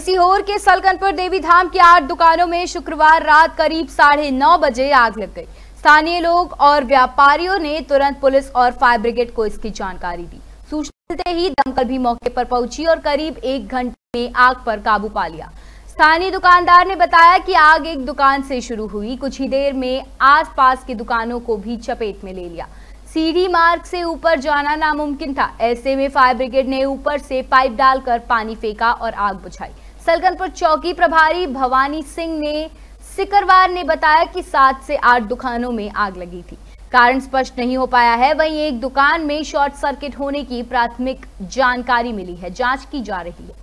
सीहोर के सलकनपुर देवी धाम की आठ दुकानों में शुक्रवार रात करीब साढ़े नौ बजे आग लग गई स्थानीय लोग और व्यापारियों ने तुरंत पुलिस और फायर ब्रिगेड को इसकी जानकारी दी सूचना मिलते ही दमकल भी मौके पर पहुंची और करीब एक घंटे में आग पर काबू पा लिया स्थानीय दुकानदार ने बताया कि आग एक दुकान से शुरू हुई कुछ ही देर में आसपास की दुकानों को भी चपेट में ले लिया सीढ़ी मार्ग से ऊपर जाना नामुमकिन था ऐसे में फायर ब्रिगेड ने ऊपर से पाइप डालकर पानी फेंका और आग बुझाई सलकनपुर चौकी प्रभारी भवानी सिंह ने सिकरवार ने बताया कि सात से आठ दुकानों में आग लगी थी कारण स्पष्ट नहीं हो पाया है वहीं एक दुकान में शॉर्ट सर्किट होने की प्राथमिक जानकारी मिली है जांच की जा रही है